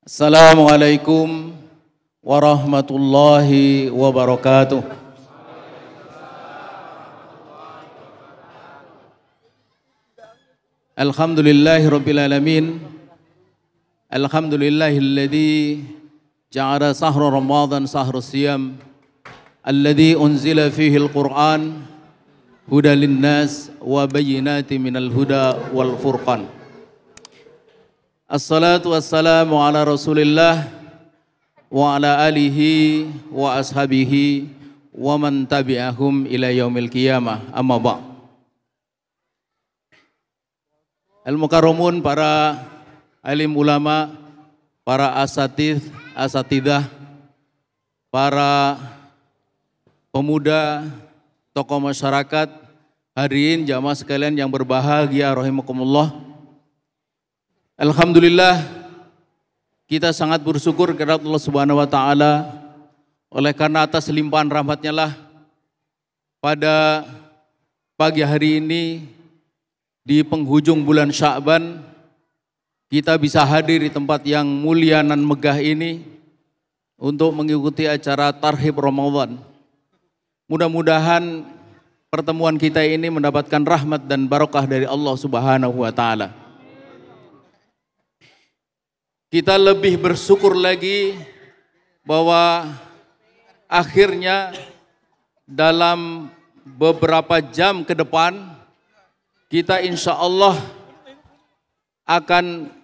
السلام عليكم ورحمة الله وبركاته الحمد لله رب العالمين الحمد لله الذي جعل سهر رمضان سهر الصيام الذي أنزل فيه القرآن هدى للناس وبينات من الهدى والفرقان Assalatu wassalamu ala rasulillah wa ala alihi wa ashabihi wa man tabi'ahum ila yaumil qiyamah amma ba' Al mukarramun para alim ulama, para asatidh, asatidah, para pemuda, tokoh masyarakat, hadirin jamaah sekalian yang berbahagia rahimakumullah. Alhamdulillah kita sangat bersyukur kepada Allah Subhanahu wa taala oleh karena atas limpahan rahmatnya lah pada pagi hari ini di penghujung bulan Sya'ban kita bisa hadir di tempat yang mulia dan megah ini untuk mengikuti acara Tarhib Ramadan. Mudah-mudahan pertemuan kita ini mendapatkan rahmat dan barokah dari Allah Subhanahu wa taala. Kita lebih bersyukur lagi bahwa akhirnya dalam beberapa jam ke depan kita insya Allah akan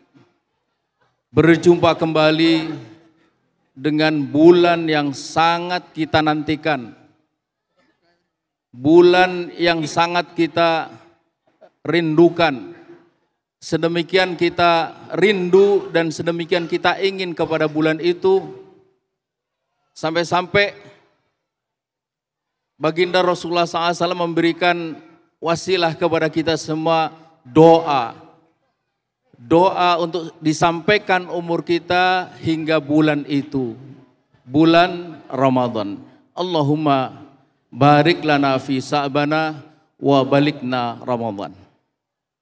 berjumpa kembali dengan bulan yang sangat kita nantikan. Bulan yang sangat kita rindukan sedemikian kita rindu dan sedemikian kita ingin kepada bulan itu sampai-sampai baginda Rasulullah SAW memberikan wasilah kepada kita semua doa doa untuk disampaikan umur kita hingga bulan itu bulan Ramadan Allahumma barik lana fi sa'bana wa balikna Ramadan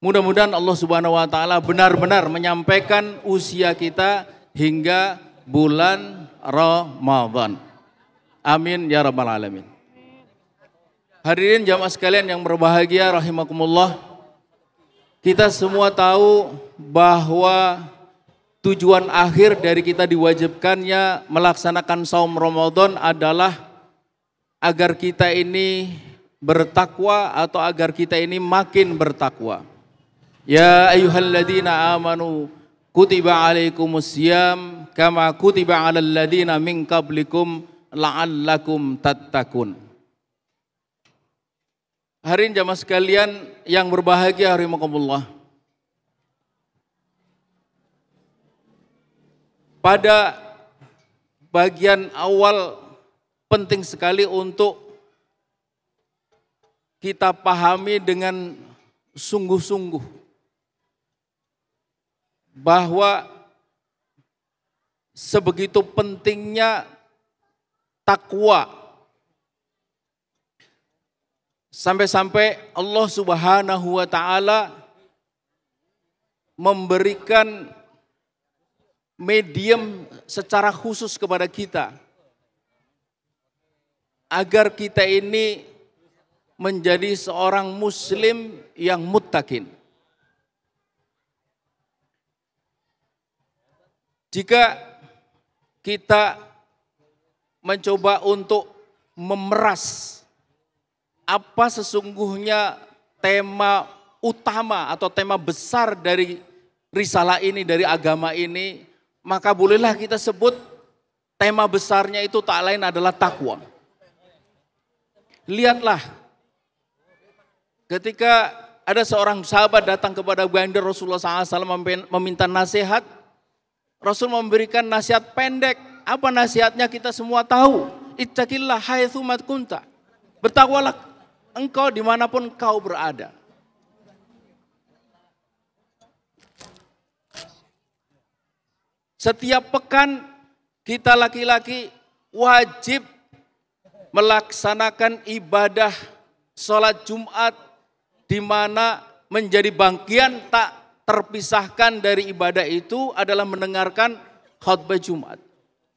Mudah-mudahan Allah Subhanahu wa taala benar-benar menyampaikan usia kita hingga bulan Ramadan. Amin ya rabbal alamin. Hadirin jamaah sekalian yang berbahagia rahimakumullah. Kita semua tahu bahwa tujuan akhir dari kita diwajibkannya melaksanakan saum Ramadan adalah agar kita ini bertakwa atau agar kita ini makin bertakwa. Ya ayyuhalladzina amanu kutiba alaikumus syiyam kama kutiba alal ladzina min qablikum la'allakum tattaqun. Hari ini jamaah sekalian yang berbahagia hari makumullah. Pada bagian awal penting sekali untuk kita pahami dengan sungguh-sungguh bahwa sebegitu pentingnya takwa. Sampai-sampai Allah Subhanahu wa taala memberikan medium secara khusus kepada kita agar kita ini menjadi seorang muslim yang muttaqin. Jika kita mencoba untuk memeras apa sesungguhnya tema utama atau tema besar dari risalah ini, dari agama ini, maka bolehlah kita sebut tema besarnya itu tak lain adalah takwa. Lihatlah ketika ada seorang sahabat datang kepada Bandar Rasulullah SAW meminta nasihat, Rasul memberikan nasihat pendek. Apa nasihatnya kita semua tahu. Ittaqillah haitsumat kunta. Bertakwalah engkau dimanapun kau berada. Setiap pekan kita laki-laki wajib melaksanakan ibadah sholat Jumat di mana menjadi bagian tak terpisahkan dari ibadah itu adalah mendengarkan khutbah Jumat.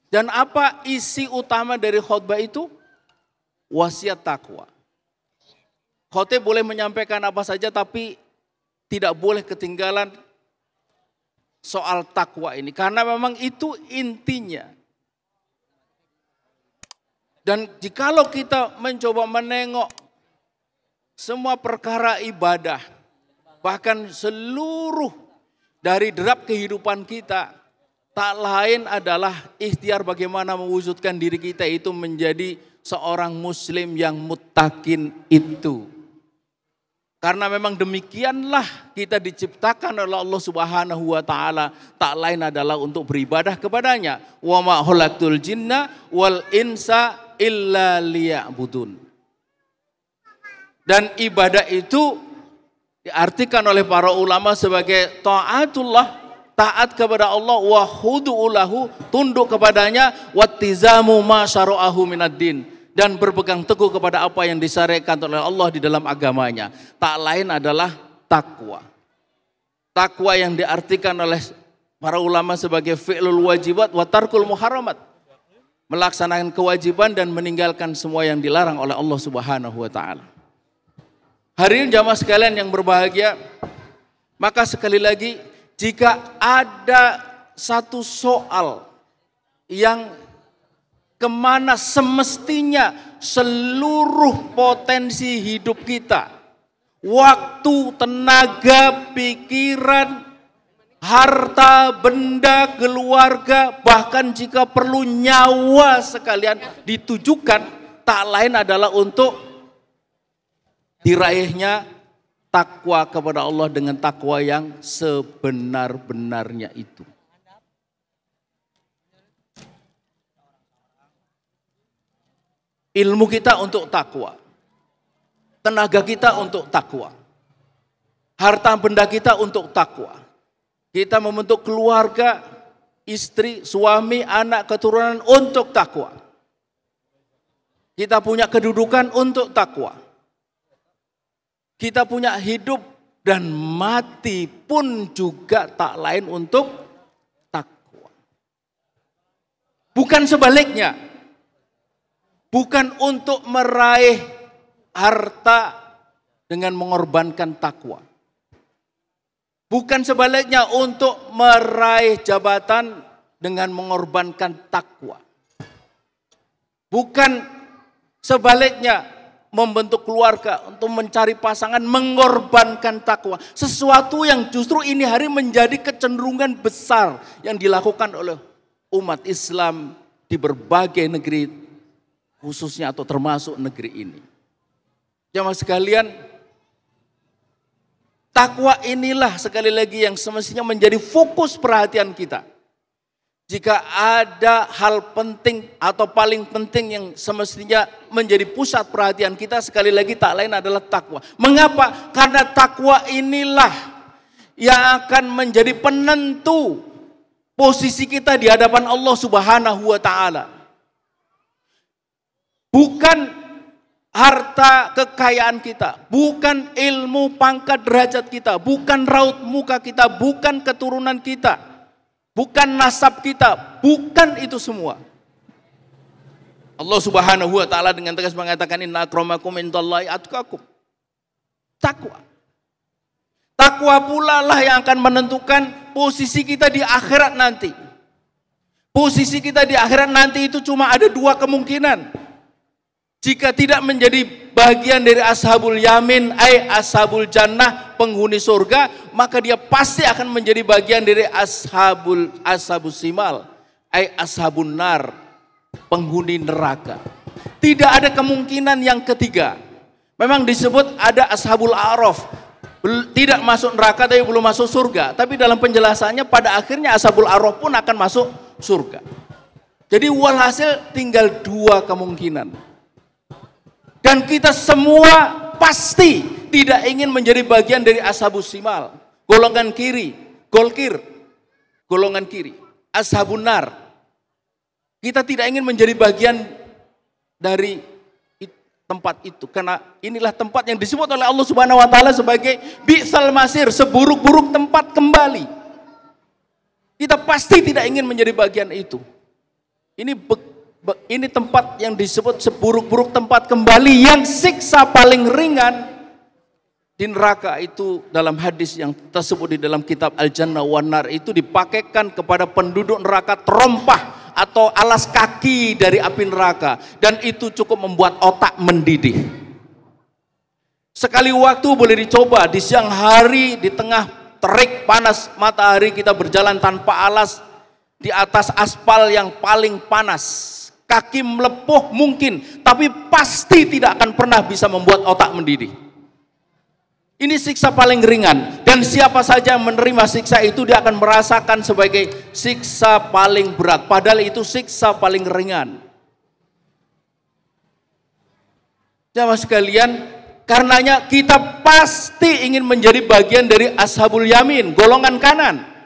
Dan apa isi utama dari khutbah itu? Wasiat takwa. Khotib boleh menyampaikan apa saja tapi tidak boleh ketinggalan soal takwa ini karena memang itu intinya. Dan jikalau kita mencoba menengok semua perkara ibadah bahkan seluruh dari derap kehidupan kita tak lain adalah ikhtiar bagaimana mewujudkan diri kita itu menjadi seorang muslim yang mutakin itu. Karena memang demikianlah kita diciptakan oleh Allah Subhanahu wa taala, tak lain adalah untuk beribadah kepadanya. Wa ma khalaqtul jinna wal insa illa liya'budun. Dan ibadah itu diartikan oleh para ulama sebagai taatullah taat kepada Allah wa khudu'ulahu tunduk kepadanya wattizamu ma syara'ahu minaddin dan berpegang teguh kepada apa yang disyariatkan oleh Allah di dalam agamanya. Tak lain adalah takwa. Takwa yang diartikan oleh para ulama sebagai fi'lul wajibat wa tarkul muharamat. Melaksanakan kewajiban dan meninggalkan semua yang dilarang oleh Allah Subhanahu wa taala. Hari ini jamaah sekalian yang berbahagia, maka sekali lagi jika ada satu soal yang kemana semestinya seluruh potensi hidup kita, waktu, tenaga, pikiran, harta, benda, keluarga, bahkan jika perlu nyawa sekalian ditujukan tak lain adalah untuk diraihnya takwa kepada Allah dengan takwa yang sebenar-benarnya itu. Ilmu kita untuk takwa. Tenaga kita untuk takwa. Harta benda kita untuk takwa. Kita membentuk keluarga, istri, suami, anak, keturunan untuk takwa. Kita punya kedudukan untuk takwa kita punya hidup dan mati pun juga tak lain untuk takwa. Bukan sebaliknya. Bukan untuk meraih harta dengan mengorbankan takwa. Bukan sebaliknya untuk meraih jabatan dengan mengorbankan takwa. Bukan sebaliknya membentuk keluarga, untuk mencari pasangan, mengorbankan takwa. Sesuatu yang justru ini hari menjadi kecenderungan besar yang dilakukan oleh umat Islam di berbagai negeri, khususnya atau termasuk negeri ini. Jamaah sekalian, takwa inilah sekali lagi yang semestinya menjadi fokus perhatian kita. Jika ada hal penting atau paling penting yang semestinya menjadi pusat perhatian kita sekali lagi tak lain adalah takwa. Mengapa? Karena takwa inilah yang akan menjadi penentu posisi kita di hadapan Allah Subhanahu wa taala. Bukan harta kekayaan kita, bukan ilmu pangkat derajat kita, bukan raut muka kita, bukan keturunan kita bukan nasab kita, bukan itu semua. Allah Subhanahu wa taala dengan tegas mengatakan inna akramakum indallahi atqakum. Takwa. Takwa pula lah yang akan menentukan posisi kita di akhirat nanti. Posisi kita di akhirat nanti itu cuma ada dua kemungkinan. Jika tidak menjadi bagian dari ashabul yamin, ay ashabul jannah, penghuni surga, maka dia pasti akan menjadi bagian dari ashabul ashabul simal, ay ashabun nar, penghuni neraka. Tidak ada kemungkinan yang ketiga. Memang disebut ada ashabul araf, tidak masuk neraka tapi belum masuk surga. Tapi dalam penjelasannya pada akhirnya ashabul araf pun akan masuk surga. Jadi walhasil tinggal dua kemungkinan. Dan kita semua pasti tidak ingin menjadi bagian dari ashabus simal. Golongan kiri, golkir, golongan kiri, ashabun nar. Kita tidak ingin menjadi bagian dari tempat itu karena inilah tempat yang disebut oleh Allah Subhanahu wa taala sebagai bi'sal masir, seburuk-buruk tempat kembali. Kita pasti tidak ingin menjadi bagian itu. Ini ini tempat yang disebut seburuk-buruk tempat kembali yang siksa paling ringan di neraka itu dalam hadis yang tersebut di dalam kitab Al-Jannah Wanar itu dipakaikan kepada penduduk neraka terompah atau alas kaki dari api neraka dan itu cukup membuat otak mendidih. Sekali waktu boleh dicoba di siang hari di tengah terik panas matahari kita berjalan tanpa alas di atas aspal yang paling panas Kaki melepuh mungkin, tapi pasti tidak akan pernah bisa membuat otak mendidih. Ini siksa paling ringan dan siapa saja yang menerima siksa itu dia akan merasakan sebagai siksa paling berat. Padahal itu siksa paling ringan. Jamaah sekalian, karenanya kita pasti ingin menjadi bagian dari ashabul yamin, golongan kanan.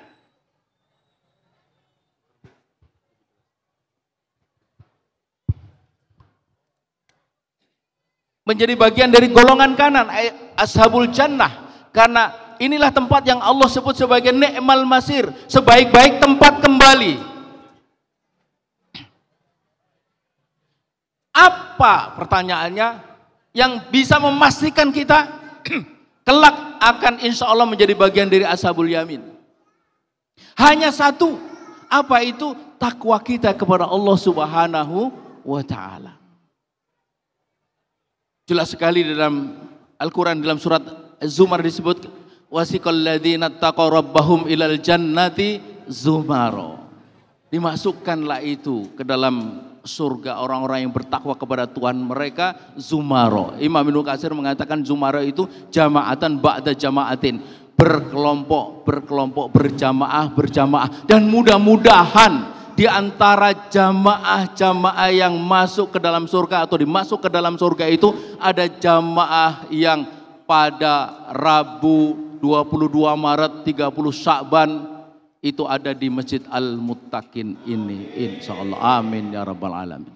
menjadi bagian dari golongan kanan ashabul jannah karena inilah tempat yang Allah sebut sebagai ni'mal masir sebaik-baik tempat kembali apa pertanyaannya yang bisa memastikan kita kelak akan insya Allah menjadi bagian dari ashabul yamin hanya satu apa itu takwa kita kepada Allah subhanahu wa ta'ala Jelas sekali dalam Al-Quran dalam surat Zumar disebut wasiqal ladzina taqaw rabbahum ilal jannati zumaro. Dimasukkanlah itu ke dalam surga orang-orang yang bertakwa kepada Tuhan mereka zumaro. Imam Ibnu Katsir mengatakan zumaro itu jamaatan ba'da jamaatin, berkelompok, berkelompok, berjamaah, berjamaah dan mudah-mudahan di antara jamaah-jamaah yang masuk ke dalam surga atau dimasuk ke dalam surga itu ada jamaah yang pada Rabu 22 Maret 30 Syakban itu ada di Masjid Al-Muttaqin ini insya Allah amin ya rabbal alamin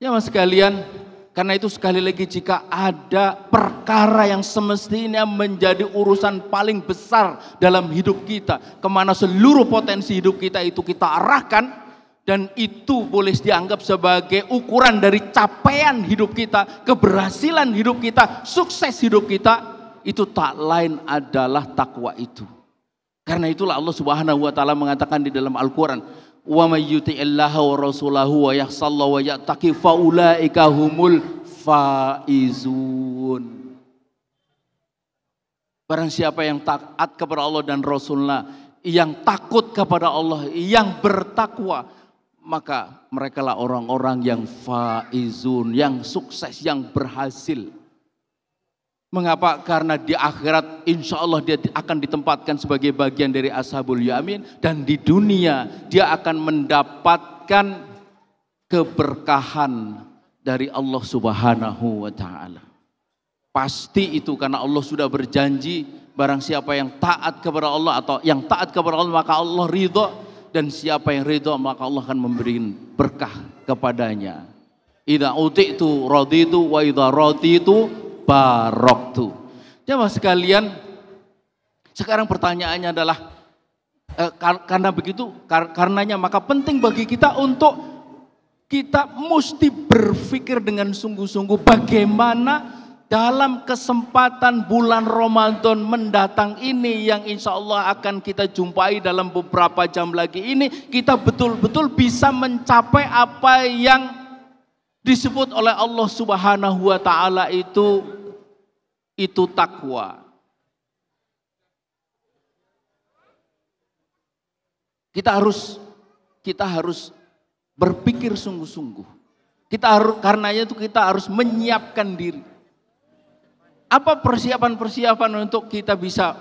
ya mas sekalian karena itu sekali lagi jika ada perkara yang semestinya menjadi urusan paling besar dalam hidup kita. Kemana seluruh potensi hidup kita itu kita arahkan. Dan itu boleh dianggap sebagai ukuran dari capaian hidup kita, keberhasilan hidup kita, sukses hidup kita. Itu tak lain adalah takwa itu. Karena itulah Allah Subhanahu wa taala mengatakan di dalam Al-Qur'an, wa may yuti'illaha wa rasulahu wa yahsalla wa yattaqi fa ulaika humul faizun. Barang siapa yang taat kepada Allah dan Rasulnya, yang takut kepada Allah, yang bertakwa, maka merekalah orang-orang yang faizun, yang sukses, yang berhasil. Mengapa? Karena di akhirat insya Allah dia akan ditempatkan sebagai bagian dari ashabul yamin. Dan di dunia dia akan mendapatkan keberkahan dari Allah subhanahu wa ta'ala. Pasti itu karena Allah sudah berjanji barang siapa yang taat kepada Allah atau yang taat kepada Allah maka Allah ridho. Dan siapa yang ridho maka Allah akan memberi berkah kepadanya. Ida uti itu rodi itu wa ida rodi itu baroktu. Coba sekalian, sekarang pertanyaannya adalah eh, kar karena begitu, kar karenanya maka penting bagi kita untuk kita mesti berpikir dengan sungguh-sungguh bagaimana dalam kesempatan bulan Ramadan mendatang ini yang insya Allah akan kita jumpai dalam beberapa jam lagi ini kita betul-betul bisa mencapai apa yang disebut oleh Allah Subhanahu wa taala itu itu takwa. Kita harus kita harus berpikir sungguh-sungguh. Kita harus karenanya itu kita harus menyiapkan diri. Apa persiapan-persiapan untuk kita bisa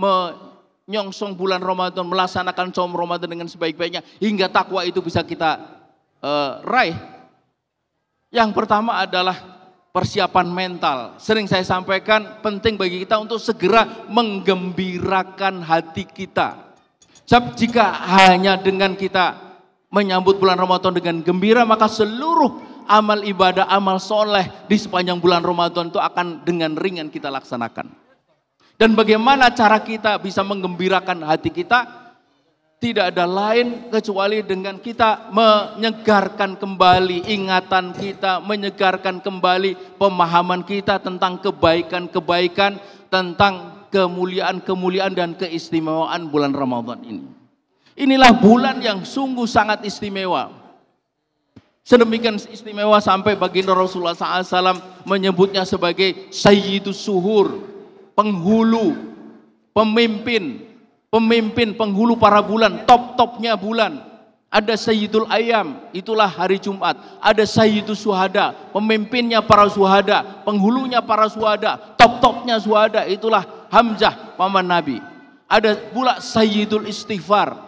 menyongsong bulan Ramadan, melaksanakan saum Ramadan dengan sebaik-baiknya hingga takwa itu bisa kita uh, raih? Yang pertama adalah persiapan mental. Sering saya sampaikan penting bagi kita untuk segera menggembirakan hati kita. Sebab jika hanya dengan kita menyambut bulan Ramadan dengan gembira, maka seluruh amal ibadah, amal soleh di sepanjang bulan Ramadan itu akan dengan ringan kita laksanakan. Dan bagaimana cara kita bisa menggembirakan hati kita? tidak ada lain kecuali dengan kita menyegarkan kembali ingatan kita, menyegarkan kembali pemahaman kita tentang kebaikan-kebaikan, tentang kemuliaan-kemuliaan dan keistimewaan bulan Ramadan ini. Inilah bulan yang sungguh sangat istimewa. Sedemikian istimewa sampai baginda Rasulullah SAW menyebutnya sebagai Sayyidus Suhur, penghulu, pemimpin, pemimpin penghulu para bulan, top-topnya bulan. Ada Sayyidul Ayam, itulah hari Jumat. Ada Sayyidul Suhada, pemimpinnya para suhada, penghulunya para suhada, top-topnya suhada, itulah Hamzah, paman Nabi. Ada pula Sayyidul Istighfar.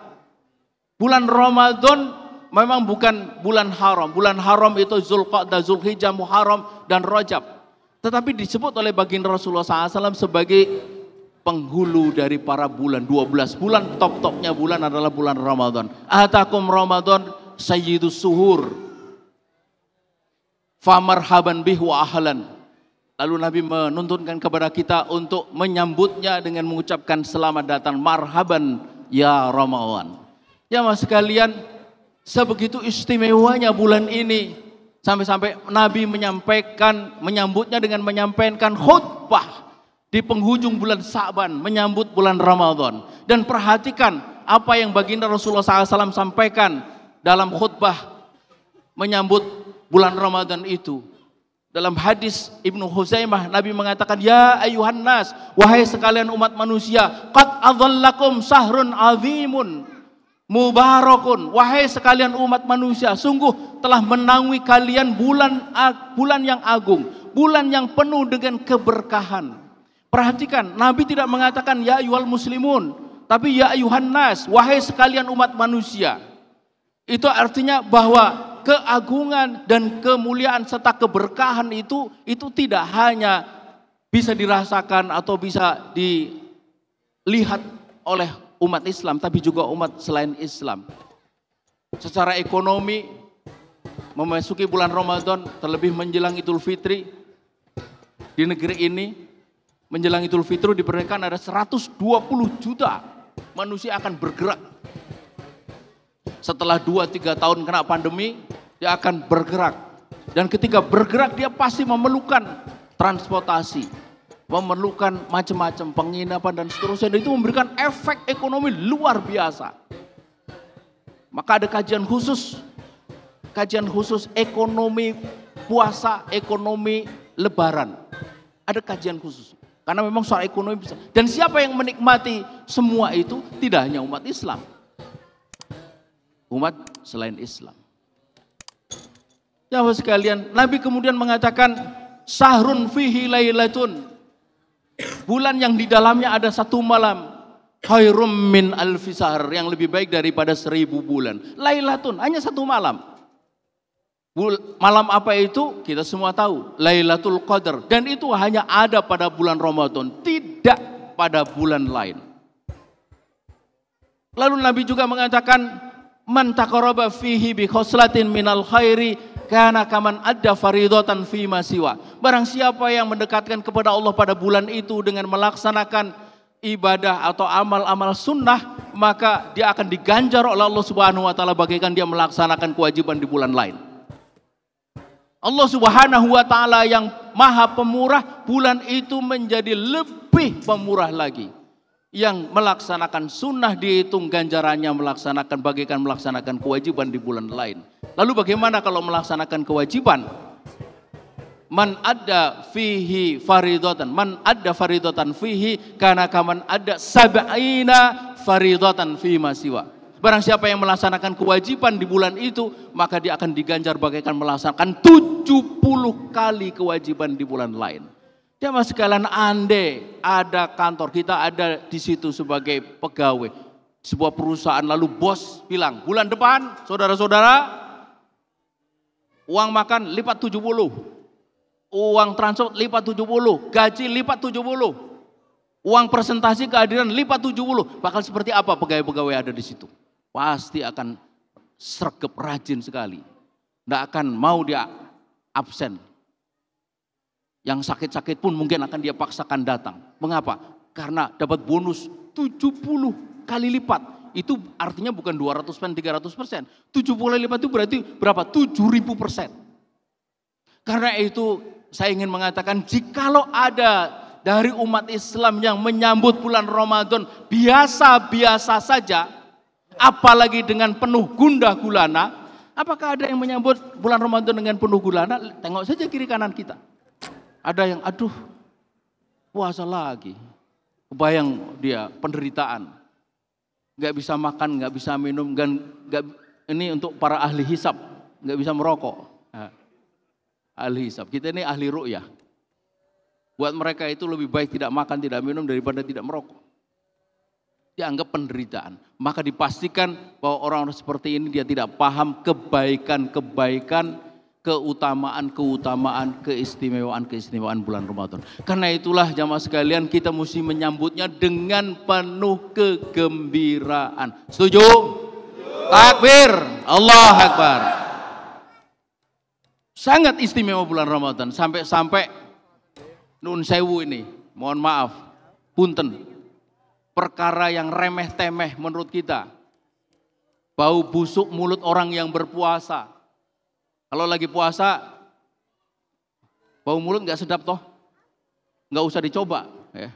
Bulan Ramadan memang bukan bulan haram. Bulan haram itu Zulqa'dah, Zulhijjah, Muharram, dan Rajab. Tetapi disebut oleh baginda Rasulullah SAW sebagai penghulu dari para bulan 12 bulan top-topnya bulan adalah bulan Ramadan atakum Ramadan sayyidus suhur famarhaban bih wa ahlan lalu Nabi menuntunkan kepada kita untuk menyambutnya dengan mengucapkan selamat datang marhaban ya Ramadan ya mas sekalian sebegitu istimewanya bulan ini sampai-sampai Nabi menyampaikan menyambutnya dengan menyampaikan khutbah di penghujung bulan Sa'ban menyambut bulan Ramadan. Dan perhatikan apa yang baginda Rasulullah SAW sampaikan dalam khutbah menyambut bulan Ramadan itu. Dalam hadis Ibnu Huzaimah Nabi mengatakan, "Ya ayuhan nas, wahai sekalian umat manusia, qad adzallakum sahrun azimun mubarakun. Wahai sekalian umat manusia, sungguh telah menaungi kalian bulan bulan yang agung, bulan yang penuh dengan keberkahan." Perhatikan, Nabi tidak mengatakan ya ayuhal muslimun, tapi ya ayuhan nas, wahai sekalian umat manusia. Itu artinya bahwa keagungan dan kemuliaan serta keberkahan itu itu tidak hanya bisa dirasakan atau bisa dilihat oleh umat Islam tapi juga umat selain Islam. Secara ekonomi memasuki bulan Ramadan terlebih menjelang Idul Fitri di negeri ini menjelang Idul Fitri diperkirakan ada 120 juta manusia akan bergerak. Setelah 2-3 tahun kena pandemi, dia akan bergerak. Dan ketika bergerak dia pasti memerlukan transportasi, memerlukan macam-macam penginapan dan seterusnya. Dan itu memberikan efek ekonomi luar biasa. Maka ada kajian khusus, kajian khusus ekonomi puasa, ekonomi lebaran. Ada kajian khusus. Karena memang soal ekonomi besar. Dan siapa yang menikmati semua itu? Tidak hanya umat Islam. Umat selain Islam. Ya sekalian, Nabi kemudian mengatakan sahrun fihi lailatun. Bulan yang di dalamnya ada satu malam. Khairum min alfisar yang lebih baik daripada seribu bulan. Lailatun hanya satu malam. Malam apa itu? Kita semua tahu. Lailatul Qadar. Dan itu hanya ada pada bulan Ramadan. Tidak pada bulan lain. Lalu Nabi juga mengatakan, Man taqaraba fihi bi khoslatin minal khairi karena kaman ada faridotan fi masiwa. Barang siapa yang mendekatkan kepada Allah pada bulan itu dengan melaksanakan ibadah atau amal-amal sunnah, maka dia akan diganjar oleh Allah Subhanahu wa taala bagaikan dia melaksanakan kewajiban di bulan lain. Allah Subhanahu wa taala yang Maha Pemurah bulan itu menjadi lebih pemurah lagi. Yang melaksanakan sunnah dihitung ganjarannya melaksanakan bagikan melaksanakan kewajiban di bulan lain. Lalu bagaimana kalau melaksanakan kewajiban? Man ada fihi faridatan, man ada faridatan fihi karena kaman ada sab'ina faridatan fi masiwa. Barang siapa yang melaksanakan kewajiban di bulan itu, maka dia akan diganjar bagaikan melaksanakan 70 kali kewajiban di bulan lain. Dia mas sekalian ande ada kantor kita ada di situ sebagai pegawai sebuah perusahaan lalu bos bilang bulan depan saudara-saudara uang makan lipat 70 uang transport lipat 70 gaji lipat 70 uang presentasi kehadiran lipat 70 bakal seperti apa pegawai-pegawai ada di situ pasti akan sergap rajin sekali. Tidak akan mau dia absen. Yang sakit-sakit pun mungkin akan dia paksakan datang. Mengapa? Karena dapat bonus 70 kali lipat. Itu artinya bukan 200 persen, 300 persen. 70 kali lipat itu berarti berapa? ribu persen. Karena itu saya ingin mengatakan jikalau ada dari umat Islam yang menyambut bulan Ramadan biasa-biasa saja, apalagi dengan penuh gundah gulana. Apakah ada yang menyambut bulan Ramadan dengan penuh gulana? Tengok saja kiri kanan kita. Ada yang aduh puasa lagi. Bayang dia penderitaan. Gak bisa makan, gak bisa minum, gak, gak, ini untuk para ahli hisap. Gak bisa merokok. ahli hisap. Kita ini ahli ruqyah. Buat mereka itu lebih baik tidak makan, tidak minum daripada tidak merokok dianggap penderitaan. Maka dipastikan bahwa orang-orang seperti ini dia tidak paham kebaikan-kebaikan, keutamaan-keutamaan, keistimewaan-keistimewaan bulan Ramadan. Karena itulah jamaah sekalian kita mesti menyambutnya dengan penuh kegembiraan. Setuju? Takbir. Allah Akbar. Sangat istimewa bulan Ramadan sampai-sampai nun sewu ini. Mohon maaf. Punten perkara yang remeh temeh menurut kita. Bau busuk mulut orang yang berpuasa. Kalau lagi puasa, bau mulut nggak sedap toh, nggak usah dicoba. Ya.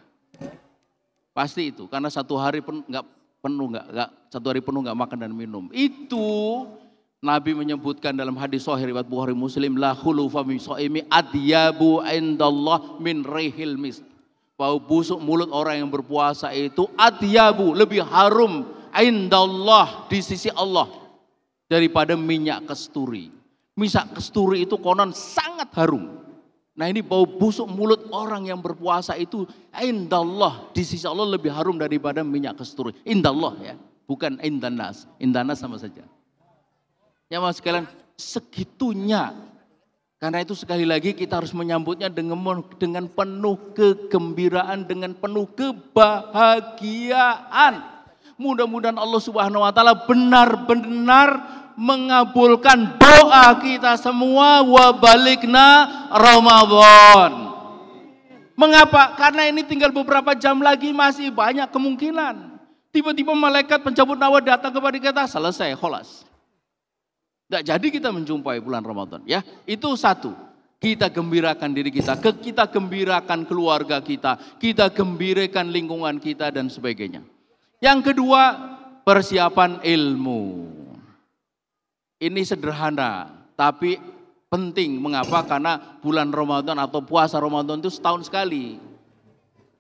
Pasti itu, karena satu hari pun nggak penuh nggak, nggak satu hari penuh nggak makan dan minum. Itu Nabi menyebutkan dalam hadis Sahih riwayat Bukhari Muslim la min rihil misk. Bau busuk mulut orang yang berpuasa itu adyabu lebih harum indallah di sisi Allah daripada minyak kesturi. Minyak kesturi itu konon sangat harum. Nah ini bau busuk mulut orang yang berpuasa itu indallah di sisi Allah lebih harum daripada minyak kesturi. Indallah ya, bukan indanas. Indanas sama saja. Ya mas sekalian, segitunya karena itu sekali lagi kita harus menyambutnya dengan, dengan penuh kegembiraan, dengan penuh kebahagiaan. Mudah-mudahan Allah Subhanahu wa taala benar-benar mengabulkan doa kita semua wabalikna Ramadan. Mengapa? Karena ini tinggal beberapa jam lagi masih banyak kemungkinan. Tiba-tiba malaikat pencabut nawa datang kepada kita, selesai, holas. Tidak jadi kita menjumpai bulan Ramadan. Ya, itu satu. Kita gembirakan diri kita, kita gembirakan keluarga kita, kita gembirakan lingkungan kita dan sebagainya. Yang kedua, persiapan ilmu. Ini sederhana, tapi penting. Mengapa? Karena bulan Ramadan atau puasa Ramadan itu setahun sekali.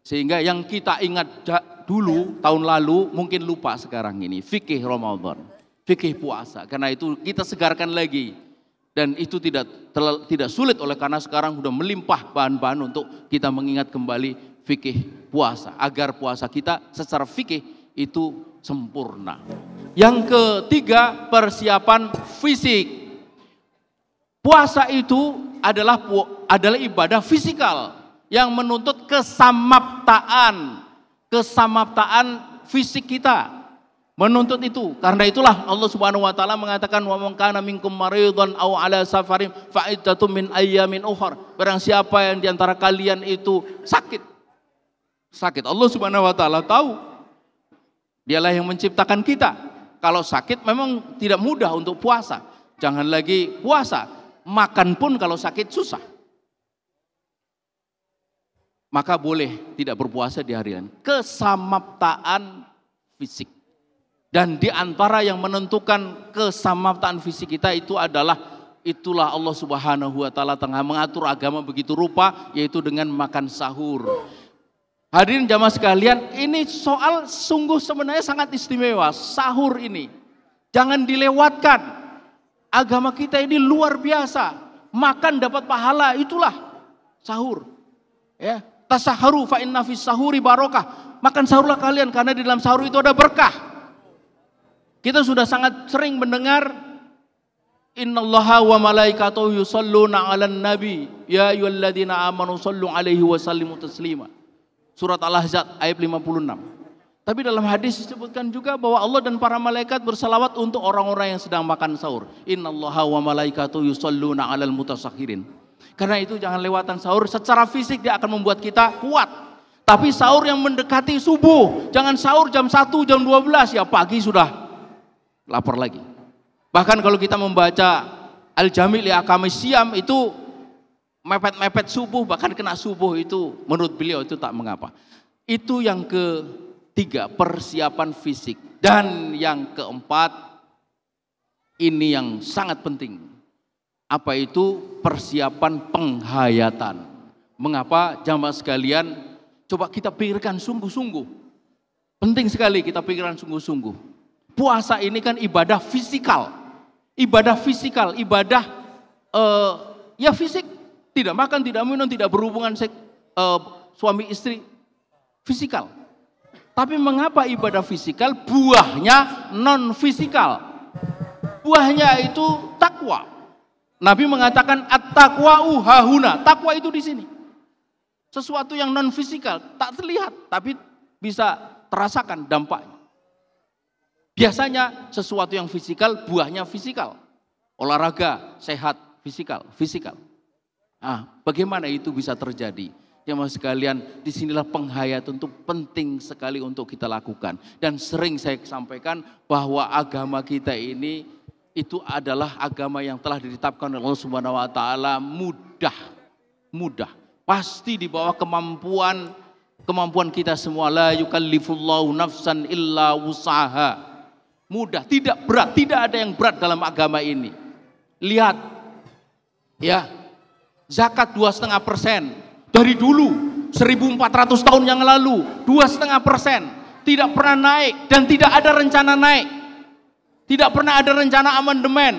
Sehingga yang kita ingat dulu tahun lalu mungkin lupa sekarang ini fikih Ramadan fikih puasa. Karena itu kita segarkan lagi. Dan itu tidak terlalu, tidak sulit oleh karena sekarang sudah melimpah bahan-bahan untuk kita mengingat kembali fikih puasa. Agar puasa kita secara fikih itu sempurna. Yang ketiga persiapan fisik. Puasa itu adalah adalah ibadah fisikal yang menuntut kesamaptaan, kesamaptaan fisik kita menuntut itu. Karena itulah Allah Subhanahu wa taala mengatakan wa man kana minkum maridun aw ala safarin fa min ayyamin ukhra. Barang siapa yang di antara kalian itu sakit. Sakit. Allah Subhanahu wa taala tahu. Dialah yang menciptakan kita. Kalau sakit memang tidak mudah untuk puasa. Jangan lagi puasa, makan pun kalau sakit susah. Maka boleh tidak berpuasa di harian. Kesamaptaan fisik dan di antara yang menentukan kesamaptaan visi kita itu adalah itulah Allah Subhanahu wa taala tengah mengatur agama begitu rupa yaitu dengan makan sahur. Hadirin jamaah sekalian, ini soal sungguh sebenarnya sangat istimewa, sahur ini. Jangan dilewatkan. Agama kita ini luar biasa. Makan dapat pahala, itulah sahur. Ya, tasaharu fa inna sahuri barokah. Makan sahurlah kalian karena di dalam sahur itu ada berkah. Kita sudah sangat sering mendengar Innallaha wa malaikatahu yusalluna 'alan nabi ya ayyuhalladzina amanu sallu 'alaihi wa sallimu taslima. Surat Al-Ahzab ayat 56. Tapi dalam hadis disebutkan juga bahwa Allah dan para malaikat bersalawat untuk orang-orang yang sedang makan sahur. Innallaha wa malaikatahu yusalluna 'alal mutasakhirin. Karena itu jangan lewatan sahur secara fisik dia akan membuat kita kuat. Tapi sahur yang mendekati subuh, jangan sahur jam 1, jam 12 ya pagi sudah lapor lagi. Bahkan kalau kita membaca al Jamil ya Akami Siam itu mepet-mepet subuh bahkan kena subuh itu menurut beliau itu tak mengapa. Itu yang ketiga persiapan fisik dan yang keempat ini yang sangat penting. Apa itu persiapan penghayatan? Mengapa jamaah sekalian coba kita pikirkan sungguh-sungguh. Penting sekali kita pikirkan sungguh-sungguh puasa ini kan ibadah fisikal. Ibadah fisikal, ibadah uh, ya fisik. Tidak makan, tidak minum, tidak berhubungan seks, uh, suami istri. Fisikal. Tapi mengapa ibadah fisikal buahnya non fisikal? Buahnya itu takwa. Nabi mengatakan at-taqwa uhahuna. Takwa itu di sini. Sesuatu yang non fisikal, tak terlihat tapi bisa terasakan dampaknya. Biasanya sesuatu yang fisikal, buahnya fisikal. Olahraga, sehat, fisikal, fisikal. Nah, bagaimana itu bisa terjadi? Jemaah ya, sekalian, disinilah penghayat untuk penting sekali untuk kita lakukan. Dan sering saya sampaikan bahwa agama kita ini itu adalah agama yang telah ditetapkan oleh Allah Subhanahu wa taala mudah. Mudah. Pasti di bawah kemampuan kemampuan kita semua la yukallifullahu nafsan illa usaha mudah, tidak berat, tidak ada yang berat dalam agama ini. Lihat, ya, zakat dua setengah persen dari dulu 1.400 tahun yang lalu dua setengah persen tidak pernah naik dan tidak ada rencana naik, tidak pernah ada rencana amandemen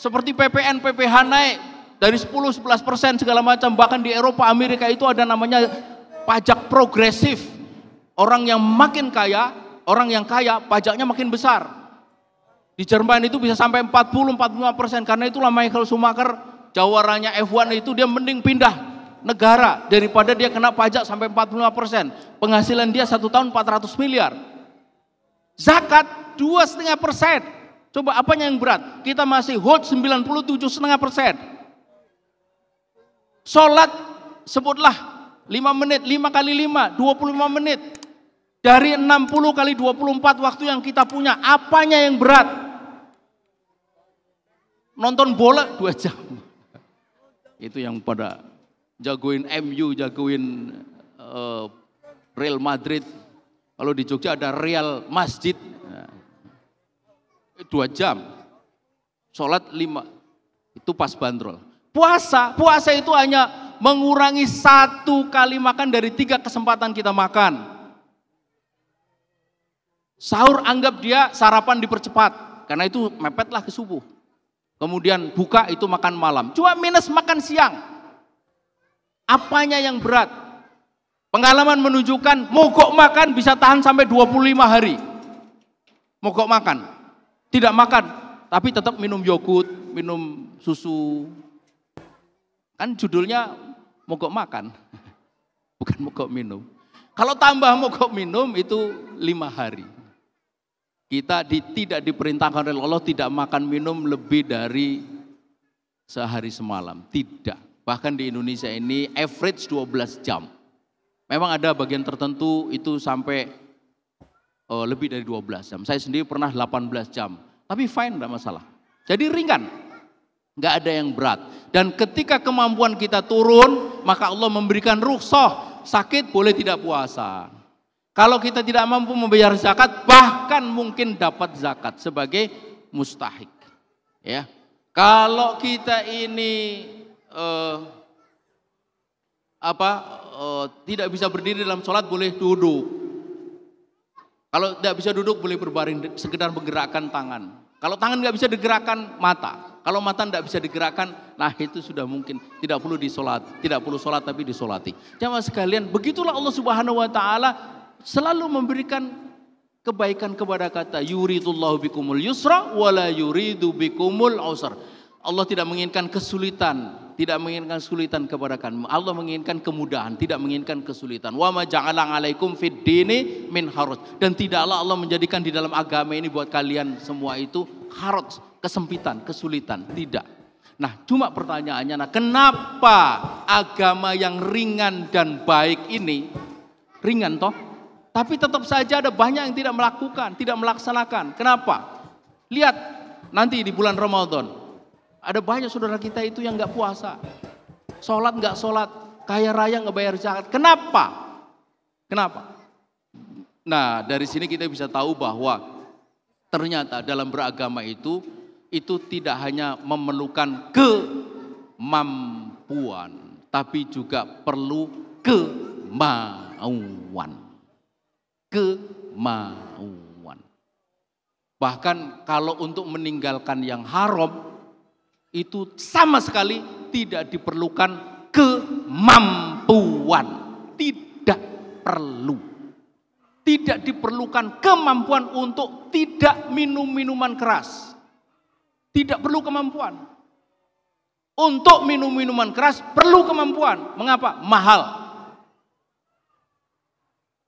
seperti PPN, PPH naik dari 10-11 persen segala macam bahkan di Eropa, Amerika itu ada namanya pajak progresif orang yang makin kaya Orang yang kaya pajaknya makin besar. Di Jerman itu bisa sampai 40-45 persen. Karena itulah Michael Schumacher, jawarannya F1 itu dia mending pindah negara daripada dia kena pajak sampai 45 persen. Penghasilan dia satu tahun 400 miliar. Zakat 2,5 persen. Coba apa yang berat? Kita masih hold 97,5 setengah persen. Sholat sebutlah 5 menit, 5 kali 5, 25 menit. Dari 60 kali 24 waktu yang kita punya, apanya yang berat? Nonton bola dua jam. Itu yang pada jagoin MU, jagoin eh, Real Madrid. Kalau di Jogja ada Real Masjid. Nah, dua jam. Sholat lima. Itu pas bandrol. Puasa, puasa itu hanya mengurangi satu kali makan dari tiga kesempatan kita makan. Sahur anggap dia sarapan dipercepat, karena itu mepetlah ke subuh. Kemudian buka itu makan malam. Cuma minus makan siang. Apanya yang berat? Pengalaman menunjukkan mogok makan bisa tahan sampai 25 hari. Mogok makan. Tidak makan, tapi tetap minum yogurt, minum susu. Kan judulnya mogok makan. Bukan mogok minum. Kalau tambah mogok minum itu lima hari. Kita di, tidak diperintahkan oleh Allah tidak makan minum lebih dari sehari semalam. Tidak. Bahkan di Indonesia ini average 12 jam. Memang ada bagian tertentu itu sampai uh, lebih dari 12 jam. Saya sendiri pernah 18 jam. Tapi fine, tidak masalah. Jadi ringan. Nggak ada yang berat. Dan ketika kemampuan kita turun, maka Allah memberikan ruksoh. Sakit boleh tidak puasa kalau kita tidak mampu membayar zakat, bahkan mungkin dapat zakat sebagai mustahik. Ya. Kalau kita ini eh, apa eh, tidak bisa berdiri dalam sholat boleh duduk. Kalau tidak bisa duduk boleh berbaring sekedar menggerakkan tangan. Kalau tangan nggak bisa digerakkan mata. Kalau mata tidak bisa digerakkan, nah itu sudah mungkin tidak perlu disolat, tidak perlu sholat tapi disolati. Jamaah sekalian, begitulah Allah Subhanahu Wa Taala selalu memberikan kebaikan kepada kata yuridullahu bikumul yusra wala yuridu bikumul usra. Allah tidak menginginkan kesulitan, tidak menginginkan kesulitan kepada kamu. Allah menginginkan kemudahan, tidak menginginkan kesulitan. Wa ma ja'ala 'alaikum fid dini min haraj. Dan tidaklah Allah menjadikan di dalam agama ini buat kalian semua itu haraj, kesempitan, kesulitan. Tidak. Nah, cuma pertanyaannya, nah kenapa agama yang ringan dan baik ini ringan toh? Tapi tetap saja ada banyak yang tidak melakukan, tidak melaksanakan. Kenapa? Lihat nanti di bulan Ramadan. Ada banyak saudara kita itu yang nggak puasa. Sholat nggak sholat. Kaya raya nggak bayar zakat. Kenapa? Kenapa? Nah dari sini kita bisa tahu bahwa ternyata dalam beragama itu itu tidak hanya memerlukan kemampuan, tapi juga perlu kemauan kemauan. Bahkan kalau untuk meninggalkan yang haram itu sama sekali tidak diperlukan kemampuan. Tidak perlu. Tidak diperlukan kemampuan untuk tidak minum minuman keras. Tidak perlu kemampuan. Untuk minum minuman keras perlu kemampuan. Mengapa? Mahal.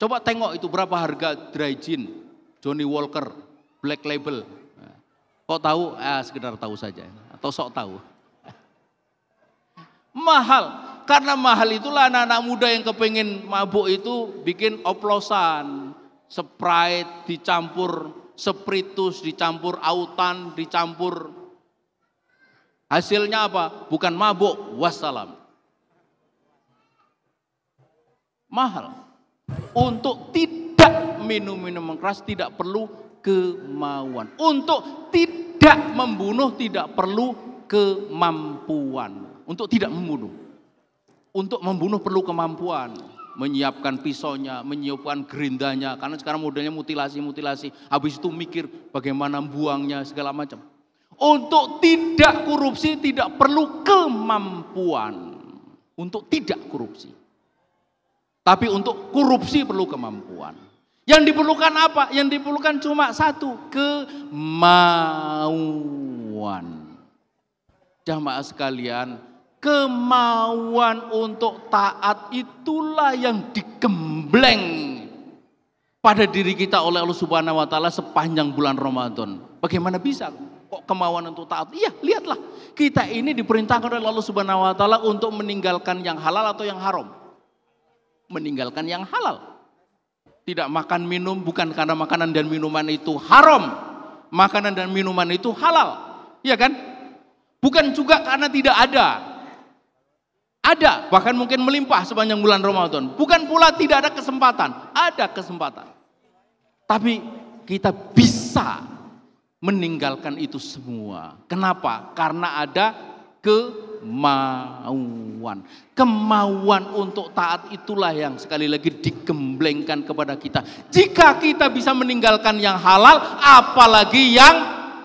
Coba tengok itu berapa harga dry gin, Johnny Walker, Black Label. Kok tahu? Eh, sekedar tahu saja. Atau sok tahu. mahal. Karena mahal itulah anak-anak muda yang kepingin mabuk itu bikin oplosan. Sprite dicampur spiritus, dicampur autan, dicampur. Hasilnya apa? Bukan mabuk, wassalam. Mahal. Untuk tidak minum minuman keras tidak perlu kemauan. Untuk tidak membunuh tidak perlu kemampuan. Untuk tidak membunuh. Untuk membunuh perlu kemampuan. Menyiapkan pisaunya, menyiapkan gerindanya. Karena sekarang modelnya mutilasi-mutilasi. Habis itu mikir bagaimana buangnya segala macam. Untuk tidak korupsi tidak perlu kemampuan. Untuk tidak korupsi. Tapi untuk korupsi perlu kemampuan. Yang diperlukan apa? Yang diperlukan cuma satu, kemauan. Jamaah sekalian, kemauan untuk taat itulah yang digembleng pada diri kita oleh Allah Subhanahu wa taala sepanjang bulan Ramadan. Bagaimana bisa kok kemauan untuk taat? Iya, lihatlah. Kita ini diperintahkan oleh Allah Subhanahu wa taala untuk meninggalkan yang halal atau yang haram meninggalkan yang halal. Tidak makan minum bukan karena makanan dan minuman itu haram. Makanan dan minuman itu halal. Iya kan? Bukan juga karena tidak ada. Ada, bahkan mungkin melimpah sepanjang bulan Ramadan. Bukan pula tidak ada kesempatan. Ada kesempatan. Tapi kita bisa meninggalkan itu semua. Kenapa? Karena ada ke kemauan. Kemauan untuk taat itulah yang sekali lagi digemblengkan kepada kita. Jika kita bisa meninggalkan yang halal, apalagi yang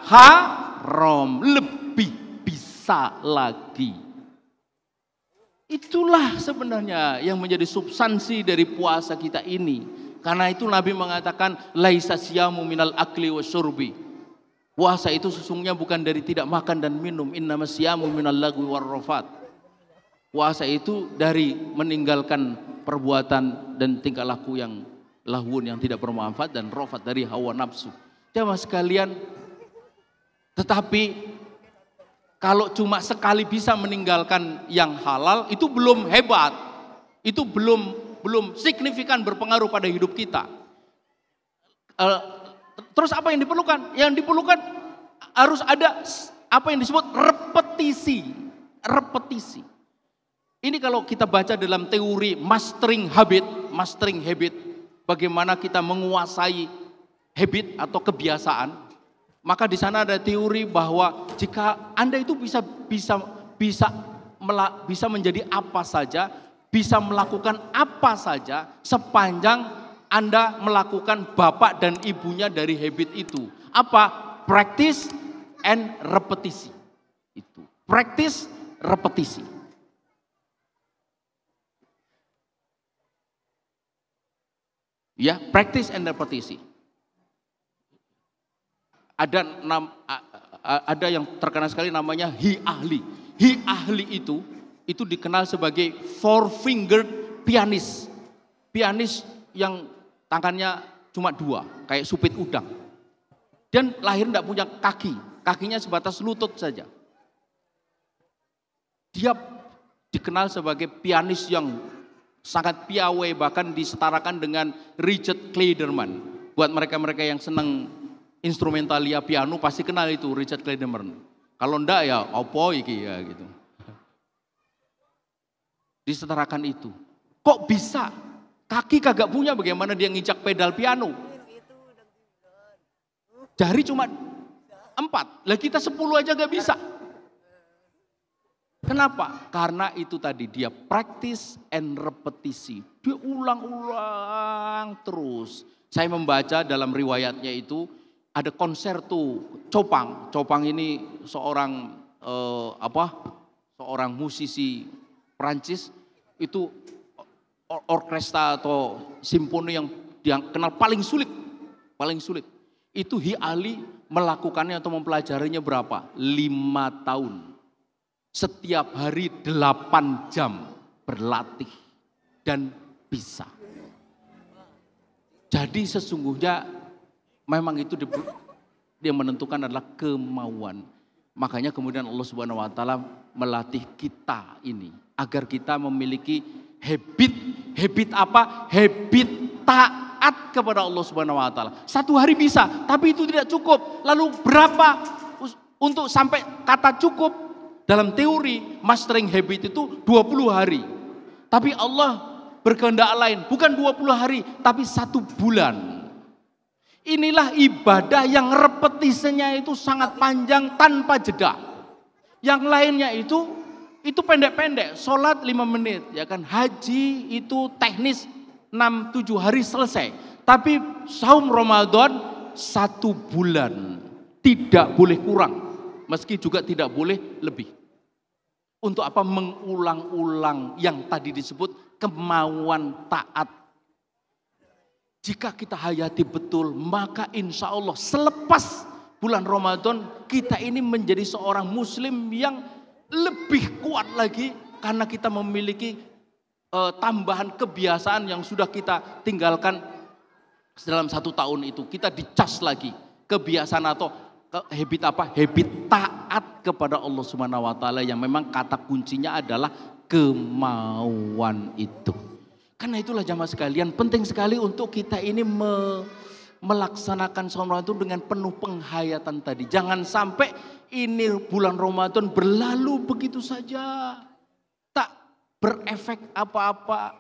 haram. Lebih bisa lagi. Itulah sebenarnya yang menjadi substansi dari puasa kita ini. Karena itu Nabi mengatakan laisa siyamu minal akli syurbi. Puasa itu sesungguhnya bukan dari tidak makan dan minum. Inna masyamu minal lagwi warrofat. Puasa itu dari meninggalkan perbuatan dan tingkah laku yang lahun yang tidak bermanfaat dan rofat dari hawa nafsu. Jamaah sekalian, tetapi kalau cuma sekali bisa meninggalkan yang halal itu belum hebat. Itu belum belum signifikan berpengaruh pada hidup kita. Eh, Terus apa yang diperlukan? Yang diperlukan harus ada apa yang disebut repetisi. Repetisi. Ini kalau kita baca dalam teori mastering habit, mastering habit, bagaimana kita menguasai habit atau kebiasaan, maka di sana ada teori bahwa jika Anda itu bisa bisa bisa bisa menjadi apa saja, bisa melakukan apa saja sepanjang anda melakukan bapak dan ibunya dari habit itu. Apa? praktis and repetisi. Itu. praktis repetisi. Ya, praktis and repetisi. Ada enam, ada yang terkenal sekali namanya hi ahli. Hi ahli itu itu dikenal sebagai four fingered pianis. Pianis yang Tangannya cuma dua, kayak supit udang. Dan lahir tidak punya kaki, kakinya sebatas lutut saja. Dia dikenal sebagai pianis yang sangat piawai bahkan disetarakan dengan Richard Clayderman. Buat mereka-mereka yang senang instrumentalia piano pasti kenal itu Richard Clayderman. Kalau ndak ya opo iki ya gitu. Disetarakan itu. Kok bisa Kaki kagak punya bagaimana dia nginjak pedal piano. Jari cuma empat. Lah kita sepuluh aja gak bisa. Kenapa? Karena itu tadi dia praktis and repetisi. Dia ulang-ulang terus. Saya membaca dalam riwayatnya itu ada konser tuh Copang. Copang ini seorang eh, apa? Seorang musisi Prancis itu or orkestra atau simfoni yang kenal paling sulit, paling sulit. Itu Hi Ali melakukannya atau mempelajarinya berapa? Lima tahun. Setiap hari delapan jam berlatih dan bisa. Jadi sesungguhnya memang itu di, dia menentukan adalah kemauan. Makanya kemudian Allah Subhanahu wa taala melatih kita ini agar kita memiliki Habit, habit apa? Habit taat kepada Allah Subhanahu wa taala. Satu hari bisa, tapi itu tidak cukup. Lalu berapa untuk sampai kata cukup? Dalam teori mastering habit itu 20 hari. Tapi Allah berkehendak lain, bukan 20 hari, tapi satu bulan. Inilah ibadah yang repetisinya itu sangat panjang tanpa jeda. Yang lainnya itu itu pendek-pendek, sholat lima menit, ya kan? Haji itu teknis 6-7 hari selesai. Tapi saum Ramadan satu bulan, tidak boleh kurang. Meski juga tidak boleh lebih. Untuk apa mengulang-ulang yang tadi disebut kemauan taat. Jika kita hayati betul, maka insya Allah selepas bulan Ramadan kita ini menjadi seorang muslim yang lebih kuat lagi karena kita memiliki uh, tambahan kebiasaan yang sudah kita tinggalkan dalam satu tahun itu. Kita dicas lagi kebiasaan atau habit apa? Habit taat kepada Allah Subhanahu wa taala yang memang kata kuncinya adalah kemauan itu. Karena itulah jamaah sekalian penting sekali untuk kita ini me, melaksanakan sholat itu dengan penuh penghayatan tadi. Jangan sampai ini bulan Ramadan berlalu begitu saja. Tak berefek apa-apa.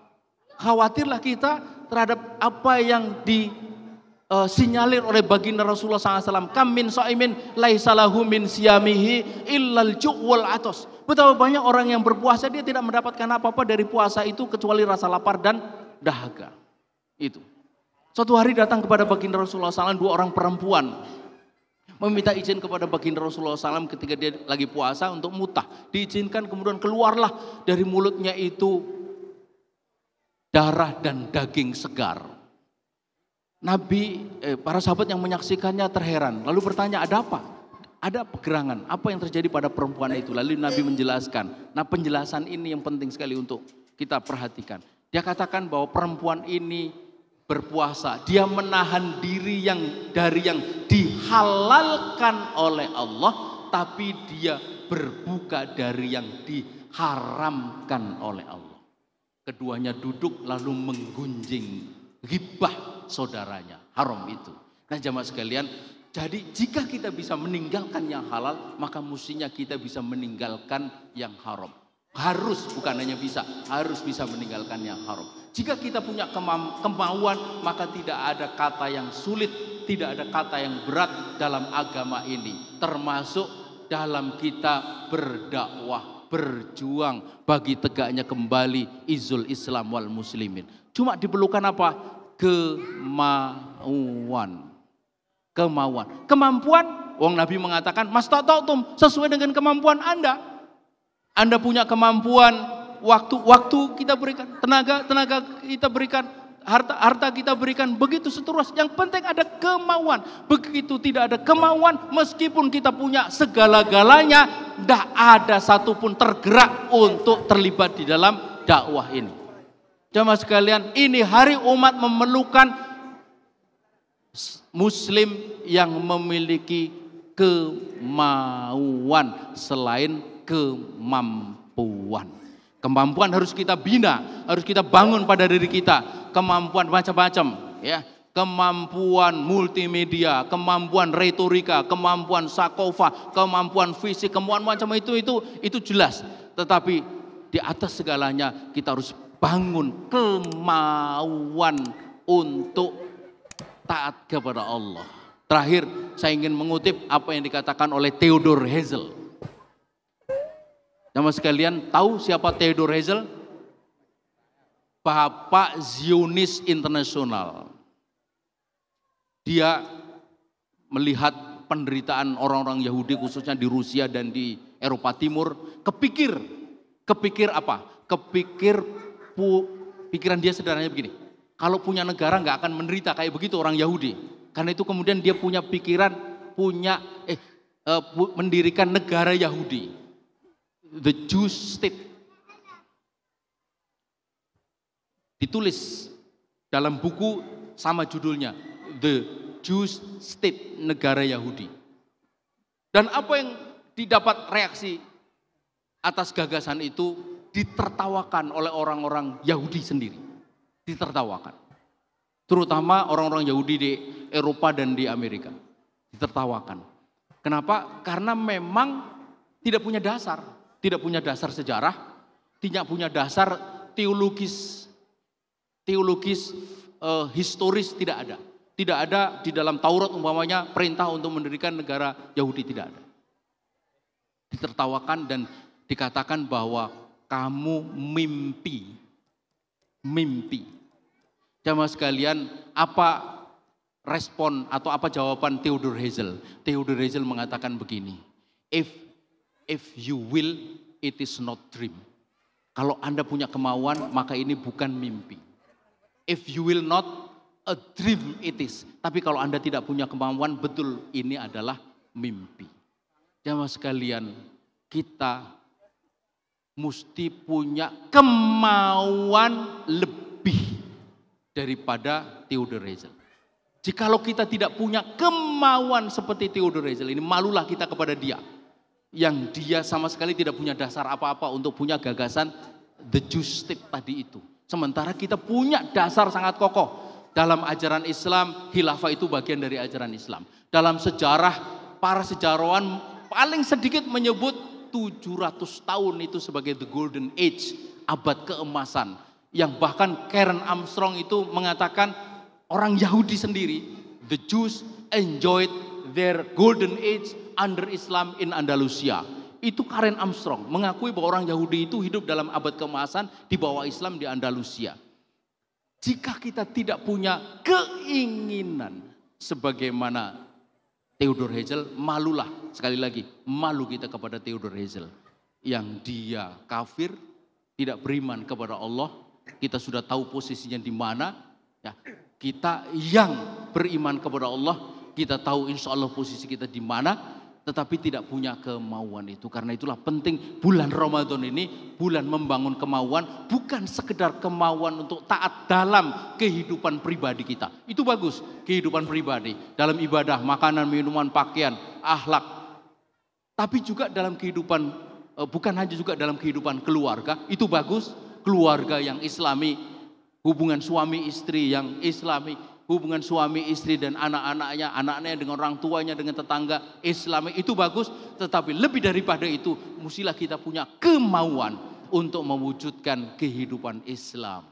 Khawatirlah kita terhadap apa yang disinyalir eh, oleh baginda Rasulullah SAW. Kamin so'imin laisalahu min siyamihi illal ju'wal atos. Betapa banyak orang yang berpuasa dia tidak mendapatkan apa-apa dari puasa itu kecuali rasa lapar dan dahaga. Itu. Suatu hari datang kepada baginda Rasulullah SAW dua orang perempuan meminta izin kepada baginda Rasulullah SAW ketika dia lagi puasa untuk mutah. Diizinkan kemudian keluarlah dari mulutnya itu darah dan daging segar. Nabi, eh, para sahabat yang menyaksikannya terheran. Lalu bertanya, ada apa? Ada pegerangan. Apa yang terjadi pada perempuan itu? Lalu Nabi menjelaskan. Nah penjelasan ini yang penting sekali untuk kita perhatikan. Dia katakan bahwa perempuan ini berpuasa, dia menahan diri yang dari yang di dihalalkan oleh Allah tapi dia berbuka dari yang diharamkan oleh Allah. Keduanya duduk lalu menggunjing riba saudaranya. Haram itu. Nah jamaah sekalian, jadi jika kita bisa meninggalkan yang halal, maka mestinya kita bisa meninggalkan yang haram. Harus, bukan hanya bisa, harus bisa meninggalkan yang haram. Jika kita punya kemauan, maka tidak ada kata yang sulit tidak ada kata yang berat dalam agama ini, termasuk dalam kita berdakwah, berjuang bagi tegaknya kembali izul Islam wal muslimin. Cuma diperlukan apa? Kemauan. Kemauan. Kemampuan, wong Nabi mengatakan, mas Tautum, sesuai dengan kemampuan Anda. Anda punya kemampuan, waktu waktu kita berikan, tenaga tenaga kita berikan, harta harta kita berikan begitu seterus. Yang penting ada kemauan. Begitu tidak ada kemauan, meskipun kita punya segala-galanya, tidak ada satupun tergerak untuk terlibat di dalam dakwah ini. Jamaah sekalian, ini hari umat memerlukan muslim yang memiliki kemauan selain kemampuan. Kemampuan harus kita bina, harus kita bangun pada diri kita. Kemampuan macam-macam, ya. Kemampuan multimedia, kemampuan retorika, kemampuan sakofa, kemampuan fisik, kemampuan macam itu itu itu jelas. Tetapi di atas segalanya kita harus bangun kemauan untuk taat kepada Allah. Terakhir, saya ingin mengutip apa yang dikatakan oleh Theodor Hazel. Sama sekalian tahu siapa Theodore Hazel? Bapak Zionis Internasional. Dia melihat penderitaan orang-orang Yahudi khususnya di Rusia dan di Eropa Timur, kepikir, kepikir apa? Kepikir pu, pikiran dia sederhananya begini. Kalau punya negara nggak akan menderita kayak begitu orang Yahudi. Karena itu kemudian dia punya pikiran, punya eh, eh mendirikan negara Yahudi the Jewish state ditulis dalam buku sama judulnya The Jewish State Negara Yahudi. Dan apa yang didapat reaksi atas gagasan itu ditertawakan oleh orang-orang Yahudi sendiri. Ditertawakan. Terutama orang-orang Yahudi di Eropa dan di Amerika. Ditertawakan. Kenapa? Karena memang tidak punya dasar tidak punya dasar sejarah, tidak punya dasar teologis, teologis eh, historis tidak ada. Tidak ada di dalam Taurat umpamanya perintah untuk mendirikan negara Yahudi tidak ada. Ditertawakan dan dikatakan bahwa kamu mimpi. Mimpi. Jamaah sekalian, apa respon atau apa jawaban Theodor Hazel? Theodor Hazel mengatakan begini, if If you will, it is not dream. Kalau Anda punya kemauan, maka ini bukan mimpi. If you will not, a dream it is. Tapi kalau Anda tidak punya kemauan, betul ini adalah mimpi. Jamaah sekalian, kita mesti punya kemauan lebih daripada Theodore Herzl. Jikalau kita tidak punya kemauan seperti Theodore Herzl ini, malulah kita kepada dia yang dia sama sekali tidak punya dasar apa-apa untuk punya gagasan the justice tadi itu. Sementara kita punya dasar sangat kokoh. Dalam ajaran Islam, khilafah itu bagian dari ajaran Islam. Dalam sejarah, para sejarawan paling sedikit menyebut 700 tahun itu sebagai the golden age, abad keemasan. Yang bahkan Karen Armstrong itu mengatakan orang Yahudi sendiri, the Jews enjoyed their golden age under Islam in Andalusia. Itu Karen Armstrong mengakui bahwa orang Yahudi itu hidup dalam abad keemasan di bawah Islam di Andalusia. Jika kita tidak punya keinginan sebagaimana Theodore Hazel malulah sekali lagi, malu kita kepada Theodore Hazel yang dia kafir, tidak beriman kepada Allah, kita sudah tahu posisinya di mana, ya, kita yang beriman kepada Allah kita tahu insya Allah posisi kita di mana, tetapi tidak punya kemauan itu. Karena itulah penting bulan Ramadan ini bulan membangun kemauan, bukan sekedar kemauan untuk taat dalam kehidupan pribadi kita. Itu bagus, kehidupan pribadi. Dalam ibadah, makanan, minuman, pakaian, akhlak. Tapi juga dalam kehidupan, e, bukan hanya juga dalam kehidupan keluarga, itu bagus. Keluarga yang islami, hubungan suami istri yang islami, hubungan suami istri dan anak-anaknya, anaknya dengan orang tuanya, dengan tetangga, Islam itu bagus, tetapi lebih daripada itu mestilah kita punya kemauan untuk mewujudkan kehidupan Islam.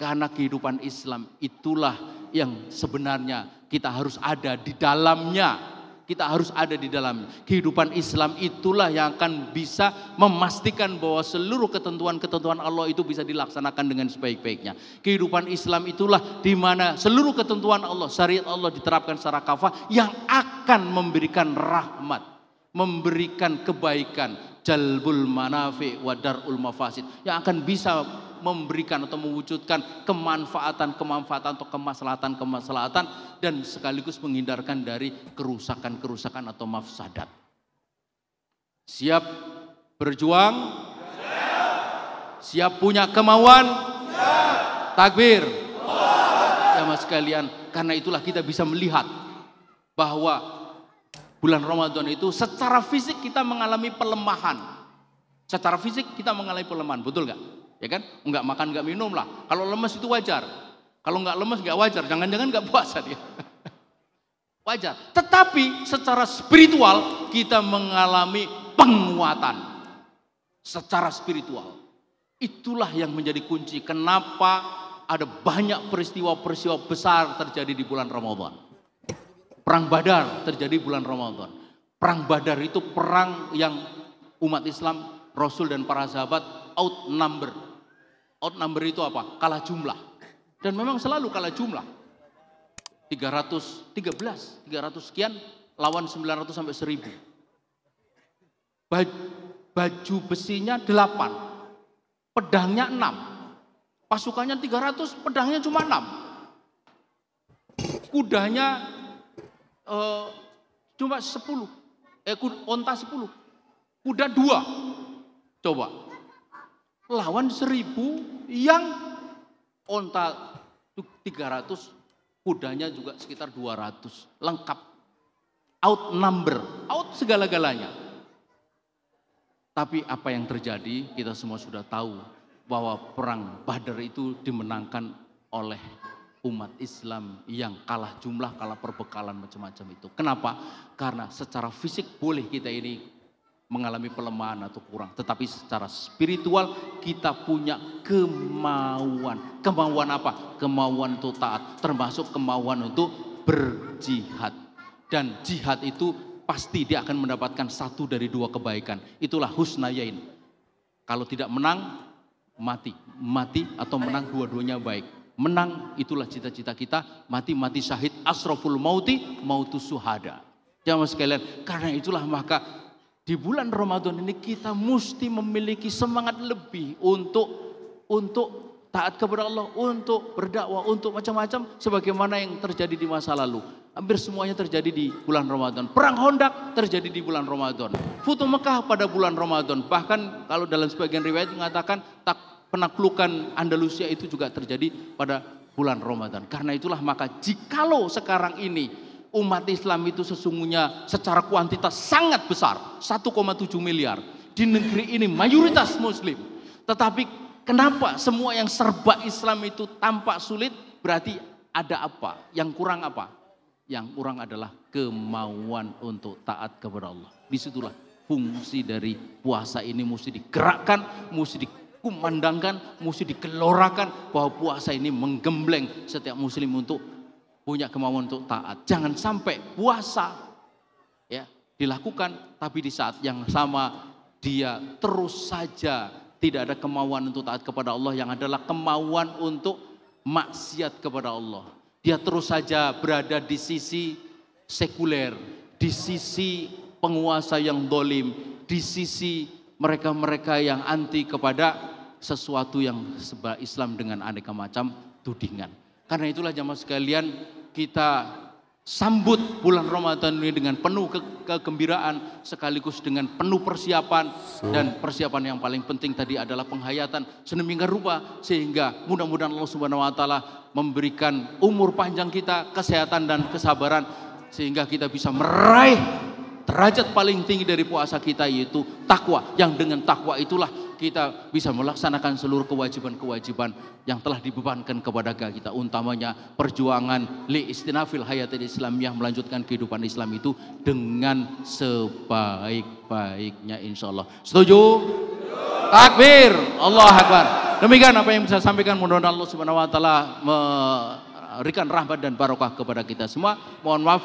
Karena kehidupan Islam itulah yang sebenarnya kita harus ada di dalamnya. Kita harus ada di dalam Kehidupan Islam itulah yang akan bisa memastikan bahwa seluruh ketentuan-ketentuan Allah itu bisa dilaksanakan dengan sebaik-baiknya. Kehidupan Islam itulah di mana seluruh ketentuan Allah, syariat Allah diterapkan secara kafah yang akan memberikan rahmat, memberikan kebaikan, jalbul manafi wa darul mafasid yang akan bisa memberikan atau mewujudkan kemanfaatan-kemanfaatan atau kemaslahatan-kemaslahatan dan sekaligus menghindarkan dari kerusakan-kerusakan atau mafsadat. Siap berjuang? Siap, punya kemauan? Siap. Takbir. Jamaah mas sekalian, karena itulah kita bisa melihat bahwa bulan Ramadan itu secara fisik kita mengalami pelemahan. Secara fisik kita mengalami pelemahan, betul gak? Ya kan? Enggak makan, enggak minum lah. Kalau lemes itu wajar. Kalau enggak lemes enggak wajar. Jangan-jangan enggak puasa dia. wajar. Tetapi secara spiritual kita mengalami penguatan. Secara spiritual. Itulah yang menjadi kunci kenapa ada banyak peristiwa-peristiwa besar terjadi di bulan Ramadan. Perang Badar terjadi bulan Ramadan. Perang Badar itu perang yang umat Islam, Rasul dan para sahabat outnumber Outnumber itu apa? Kalah jumlah. Dan memang selalu kalah jumlah. 313, 300 sekian lawan 900 sampai 1000. Baju, besinya 8, pedangnya 6. Pasukannya 300, pedangnya cuma 6. Kudanya eh, cuma 10. Eh, kuda, onta 10. Kuda 2. Coba lawan seribu yang onta 300, kudanya juga sekitar 200, lengkap. Out number, out segala-galanya. Tapi apa yang terjadi kita semua sudah tahu bahwa perang Badar itu dimenangkan oleh umat Islam yang kalah jumlah, kalah perbekalan macam-macam itu. Kenapa? Karena secara fisik boleh kita ini mengalami pelemahan atau kurang. Tetapi secara spiritual kita punya kemauan. Kemauan apa? Kemauan untuk taat. Termasuk kemauan untuk berjihad. Dan jihad itu pasti dia akan mendapatkan satu dari dua kebaikan. Itulah husnayain. Kalau tidak menang, mati. Mati atau menang dua-duanya baik menang itulah cita-cita kita mati-mati syahid asraful mauti mautu suhada Jangan sekalian karena itulah maka di bulan Ramadan ini kita mesti memiliki semangat lebih untuk untuk taat kepada Allah, untuk berdakwah, untuk macam-macam sebagaimana yang terjadi di masa lalu. Hampir semuanya terjadi di bulan Ramadan. Perang Hondak terjadi di bulan Ramadan. Futuh Mekah pada bulan Ramadan. Bahkan kalau dalam sebagian riwayat mengatakan tak penaklukan Andalusia itu juga terjadi pada bulan Ramadan. Karena itulah maka jikalau sekarang ini umat Islam itu sesungguhnya secara kuantitas sangat besar, 1,7 miliar. Di negeri ini mayoritas muslim. Tetapi kenapa semua yang serba Islam itu tampak sulit? Berarti ada apa? Yang kurang apa? Yang kurang adalah kemauan untuk taat kepada Allah. Disitulah fungsi dari puasa ini mesti digerakkan, mesti dikumandangkan, mesti dikelorakan bahwa puasa ini menggembleng setiap muslim untuk punya kemauan untuk taat. Jangan sampai puasa ya dilakukan tapi di saat yang sama dia terus saja tidak ada kemauan untuk taat kepada Allah yang adalah kemauan untuk maksiat kepada Allah. Dia terus saja berada di sisi sekuler, di sisi penguasa yang dolim, di sisi mereka-mereka yang anti kepada sesuatu yang sebab Islam dengan aneka macam tudingan. Karena itulah jamaah sekalian kita sambut bulan Ramadan ini dengan penuh ke kegembiraan sekaligus dengan penuh persiapan dan persiapan yang paling penting tadi adalah penghayatan sedemikian rupa sehingga mudah-mudahan Allah Subhanahu wa taala memberikan umur panjang kita, kesehatan dan kesabaran sehingga kita bisa meraih derajat paling tinggi dari puasa kita yaitu takwa yang dengan takwa itulah kita bisa melaksanakan seluruh kewajiban-kewajiban yang telah dibebankan kepada kita. Utamanya perjuangan li istinafil hayat Islam yang melanjutkan kehidupan Islam itu dengan sebaik-baiknya insya Allah. Setuju? Takbir. Allah Akbar. Demikian apa yang bisa sampaikan mudah-mudahan Allah Subhanahu wa taala berikan rahmat dan barokah kepada kita semua. Mohon maaf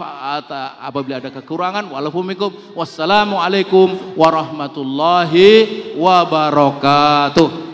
apabila ada kekurangan. Walafumikum. Wassalamualaikum warahmatullahi wabarakatuh.